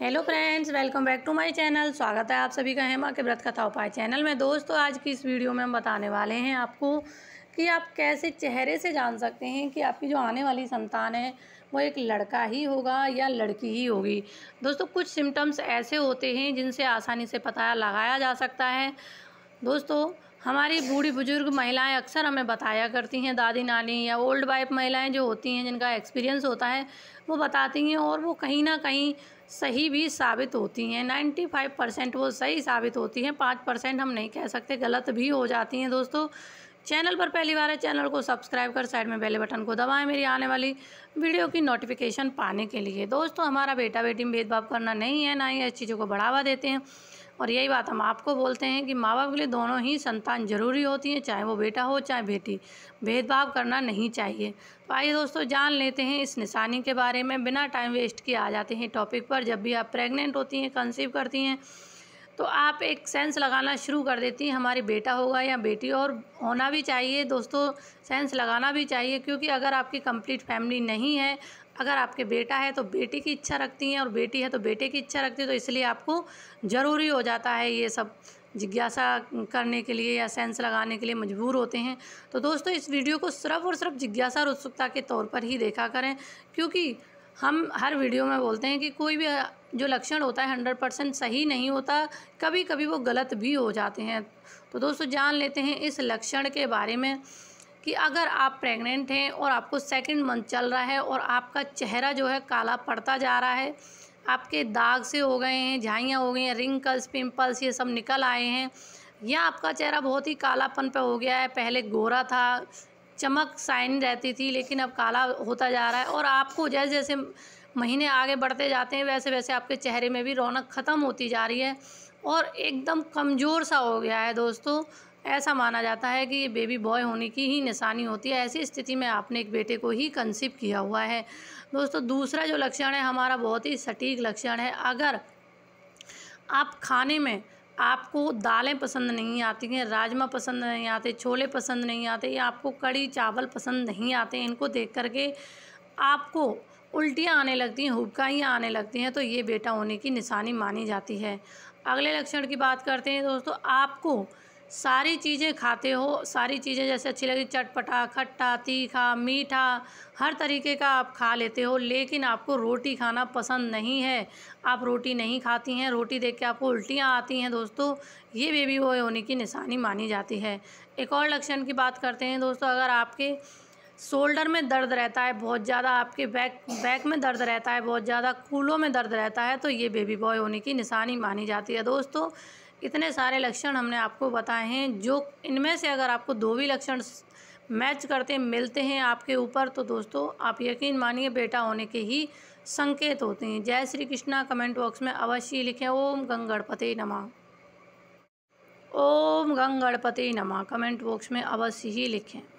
hello friends welcome back to my channel स्वागत है आप सभी का हेमा के व्रत कथा उपाय चैनल में दोस्तों आज की इस वीडियो में हम बताने वाले हैं आपको कि आप कैसे चेहरे से जान सकते हैं कि आपकी जो आने वाली संतान है वो एक लड़का ही होगा या लड़की ही होगी दोस्तों कुछ सिम्टम्स ऐसे होते हैं जिनसे आसानी से पता लगाया जा सकता है दोस्तों हमारी बूढ़ी बुजुर्ग महिलाएं अक्सर हमें बताया करती हैं दादी नानी या ओल्ड वाइफ महिलाएं जो होती हैं जिनका एक्सपीरियंस होता है वो बताती हैं और वो कहीं ना कहीं सही भी साबित होती हैं 95 परसेंट वो सही साबित होती हैं पाँच परसेंट हम नहीं कह सकते गलत भी हो जाती हैं दोस्तों चैनल पर पहली बार है चैनल को सब्सक्राइब कर साइड में बेल बटन को दबाएं मेरी आने वाली वीडियो की नोटिफिकेशन पाने के लिए दोस्तों हमारा बेटा बेटी में भेदभाव करना नहीं है ना ही ऐसी चीज़ों को बढ़ावा देते हैं और यही बात हम आपको बोलते हैं कि माँ बाप के लिए दोनों ही संतान जरूरी होती हैं चाहे वो बेटा हो चाहे बेटी भेदभाव करना नहीं चाहिए तो आइए दोस्तों जान लेते हैं इस निशानी के बारे में बिना टाइम वेस्ट किए आ जाते हैं टॉपिक पर जब भी आप प्रेग्नेंट होती हैं कंसीव करती हैं तो आप एक सेंस लगाना शुरू कर देती हैं हमारे बेटा होगा या बेटी और होना भी चाहिए दोस्तों सेंस लगाना भी चाहिए क्योंकि अगर आपकी कंप्लीट फैमिली नहीं है अगर आपके बेटा है तो बेटी की इच्छा रखती हैं और बेटी है तो बेटे की इच्छा रखती है तो इसलिए आपको ज़रूरी हो जाता है ये सब जिज्ञासा करने के लिए या सेंस लगाने के लिए मजबूर होते हैं तो दोस्तों इस वीडियो को सिर्फ और सिर्फ जिज्ञासा और उत्सुकता के तौर पर ही देखा करें क्योंकि हम हर वीडियो में बोलते हैं कि कोई भी जो लक्षण होता है हंड्रेड परसेंट सही नहीं होता कभी कभी वो गलत भी हो जाते हैं तो दोस्तों जान लेते हैं इस लक्षण के बारे में कि अगर आप प्रेग्नेंट हैं और आपको सेकंड मंथ चल रहा है और आपका चेहरा जो है काला पड़ता जा रहा है आपके दाग से हो गए हैं झाइयाँ हो गई हैं रिंकल्स पिंपल्स ये सब निकल आए हैं या आपका चेहरा बहुत ही कालापन पर हो गया है पहले गोरा था चमक साइन रहती थी लेकिन अब काला होता जा रहा है और आपको जैसे जैसे महीने आगे बढ़ते जाते हैं वैसे वैसे आपके चेहरे में भी रौनक ख़त्म होती जा रही है और एकदम कमज़ोर सा हो गया है दोस्तों ऐसा माना जाता है कि ये बेबी बॉय होने की ही निशानी होती है ऐसी स्थिति में आपने एक बेटे को ही कंसीव किया हुआ है दोस्तों दूसरा जो लक्षण है हमारा बहुत ही सटीक लक्षण है अगर आप खाने में आपको दालें पसंद नहीं आती हैं राजमा पसंद नहीं आते छोले पसंद नहीं आते या आपको कड़ी चावल पसंद नहीं आते इनको देख करके आपको उल्टियाँ आने लगती हैं हुक्काइयाँ आने लगती हैं तो ये बेटा होने की निशानी मानी जाती है अगले लक्षण की बात करते हैं दोस्तों आपको सारी चीज़ें खाते हो सारी चीज़ें जैसे अच्छी लगी चटपटा खट्टा तीखा मीठा हर तरीके का आप खा लेते हो लेकिन आपको रोटी खाना पसंद नहीं है आप रोटी नहीं खाती हैं रोटी देख के आपको उल्टियाँ आती हैं दोस्तों ये बेबी बॉय होने की निशानी मानी जाती है एक और लक्षण की बात करते हैं दोस्तों अगर आपके शोल्डर में दर्द रहता है बहुत ज़्यादा आपके बैक बैक में दर्द रहता है बहुत ज़्यादा कूलों में दर्द रहता है तो ये बेबी बॉय होने की निशानी मानी जाती है दोस्तों इतने सारे लक्षण हमने आपको बताए हैं जो इनमें से अगर आपको दो भी लक्षण मैच करते मिलते हैं आपके ऊपर तो दोस्तों आप यकीन मानिए बेटा होने के ही संकेत होते हैं जय श्री कृष्णा कमेंट बॉक्स में अवश्य लिखें ओम गंग गणपति नमा ओम गंग गणपति नमा कमेंट बॉक्स में अवश्य ही लिखें